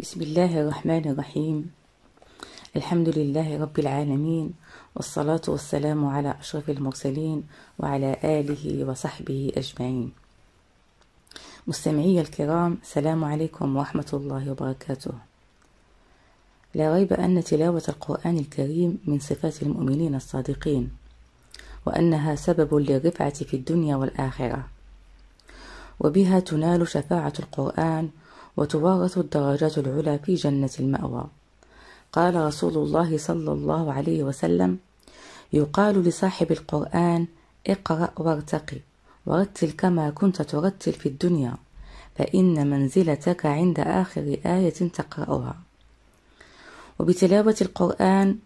بسم الله الرحمن الرحيم الحمد لله رب العالمين والصلاة والسلام على أشرف المرسلين وعلى آله وصحبه أجمعين مستمعي الكرام السلام عليكم ورحمة الله وبركاته لا ريب أن تلاوة القرآن الكريم من صفات المؤمنين الصادقين وأنها سبب للرفعة في الدنيا والآخرة وبها تنال شفاعة القرآن وتباغت الدرجات العلى في جنة المأوى قال رسول الله صلى الله عليه وسلم يقال لصاحب القرآن اقرأ وارتقي ورتل كما كنت ترتل في الدنيا فإن منزلتك عند آخر آية تقرأها وبتلاوة القرآن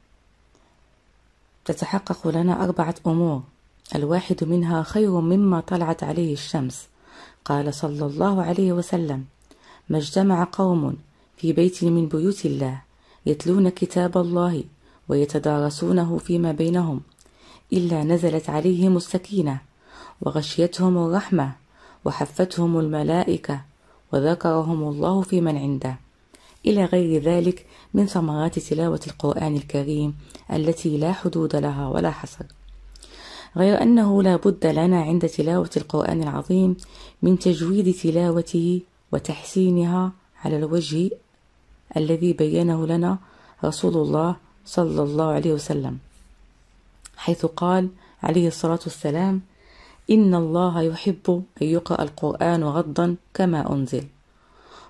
تتحقق لنا أربعة أمور الواحد منها خير مما طلعت عليه الشمس قال صلى الله عليه وسلم ما اجتمع قوم في بيت من بيوت الله يتلون كتاب الله ويتدارسونه فيما بينهم إلا نزلت عليهم السكينة وغشيتهم الرحمة وحفتهم الملائكة وذكرهم الله في من عنده إلى غير ذلك من ثمرات تلاوة القرآن الكريم التي لا حدود لها ولا حصر غير أنه لا بد لنا عند تلاوة القرآن العظيم من تجويد تلاوته وتحسينها على الوجه الذي بينه لنا رسول الله صلى الله عليه وسلم حيث قال عليه الصلاة والسلام إن الله يحب أن يقرأ القرآن غضا كما أنزل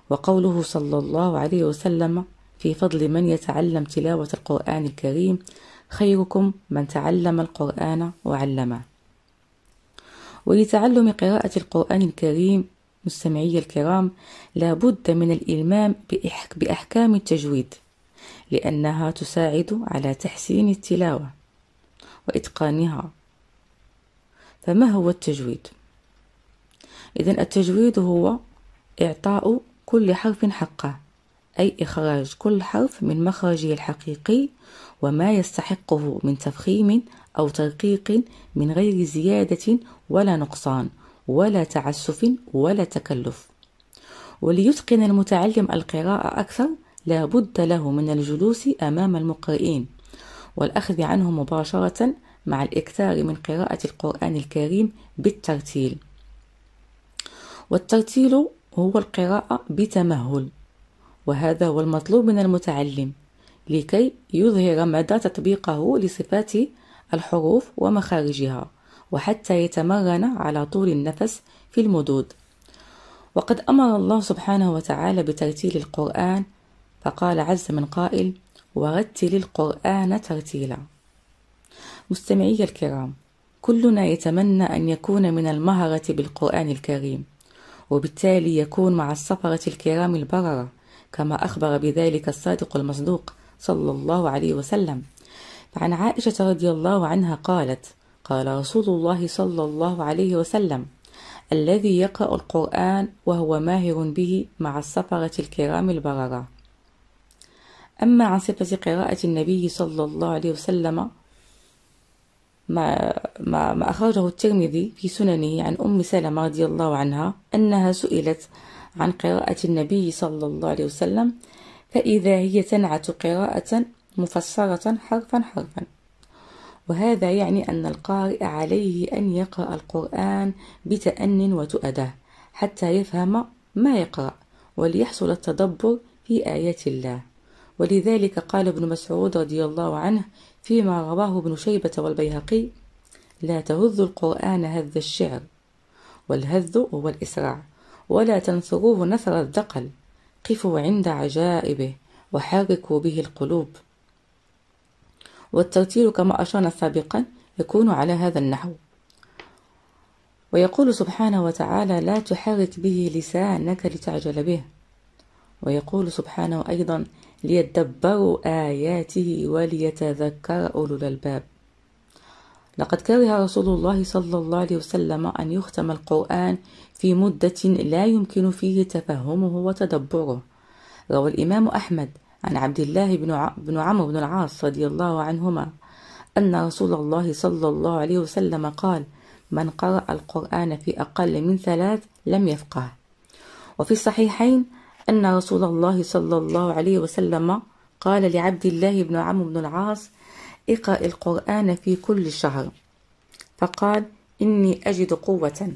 وقوله صلى الله عليه وسلم في فضل من يتعلم تلاوة القرآن الكريم خيركم من تعلم القرآن وعلمه ولتعلم قراءة القرآن الكريم مستمعي الكرام لابد من الإلمام بأحكام التجويد لأنها تساعد على تحسين التلاوة وإتقانها فما هو التجويد؟ إذا التجويد هو إعطاء كل حرف حقه أي إخراج كل حرف من مخرجه الحقيقي وما يستحقه من تفخيم أو ترقيق من غير زيادة ولا نقصان ولا تعسف ولا تكلف وليتقن المتعلم القراءة أكثر لا بد له من الجلوس أمام المقرئين والأخذ عنه مباشرة مع الإكثار من قراءة القرآن الكريم بالترتيل والترتيل هو القراءة بتمهل وهذا هو المطلوب من المتعلم لكي يظهر مدى تطبيقه لصفات الحروف ومخارجها وحتى يتمرن على طول النفس في المدود وقد أمر الله سبحانه وتعالى بترتيل القرآن فقال عز من قائل ورتل القرآن ترتيلا مستمعي الكرام كلنا يتمنى أن يكون من المهرة بالقرآن الكريم وبالتالي يكون مع السفرة الكرام البررة كما أخبر بذلك الصادق المصدوق صلى الله عليه وسلم فعن عائشة رضي الله عنها قالت قال رسول الله صلى الله عليه وسلم الذي يقرأ القرآن وهو ماهر به مع السفرة الكرام البررة أما عن صفة قراءة النبي صلى الله عليه وسلم ما, ما, ما أخرجه الترمذي في سننه عن أم سلمة رضي الله عنها أنها سئلت عن قراءة النبي صلى الله عليه وسلم فإذا هي تنعت قراءة مفسرة حرفا حرفا وهذا يعني أن القارئ عليه أن يقرأ القرآن بتأن وتؤدة حتى يفهم ما يقرأ وليحصل التدبر في آيات الله ولذلك قال ابن مسعود رضي الله عنه فيما رواه ابن شيبة والبيهقي لا تهذ القرآن هذ الشعر والهذ هو الإسراع ولا تنثروه نثر الدقل قفوا عند عجائبه وحركوا به القلوب والتوتير كما أشرنا سابقا يكون على هذا النحو ويقول سبحانه وتعالى لا تحرك به لسانك لتعجل به ويقول سبحانه أيضا ليدبروا آياته وليتذكر أولو الألباب لقد كره رسول الله صلى الله عليه وسلم أن يختم القرآن في مدة لا يمكن فيه تفهمه وتدبره روى الإمام أحمد عن عبد الله بن عمرو بن العاص رضي الله عنهما أن رسول الله صلى الله عليه وسلم قال من قرأ القرآن في أقل من ثلاث لم يفقه وفي الصحيحين أن رسول الله صلى الله عليه وسلم قال لعبد الله بن عمرو بن العاص اقرأ القرآن في كل شهر فقال إني أجد قوة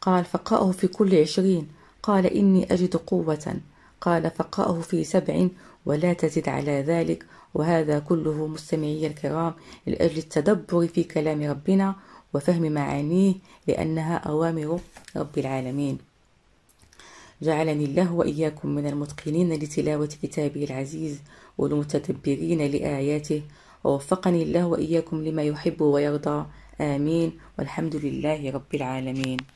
قال فقرأه في كل عشرين قال إني أجد قوة قال فقرأه في سبع ولا تزد على ذلك وهذا كله مستمعي الكرام لأجل التدبر في كلام ربنا وفهم معانيه لأنها أوامر رب العالمين جعلني الله وإياكم من المتقنين لتلاوة كتابه العزيز والمتدبرين لآياته ووفقني الله وإياكم لما يحب ويرضى آمين والحمد لله رب العالمين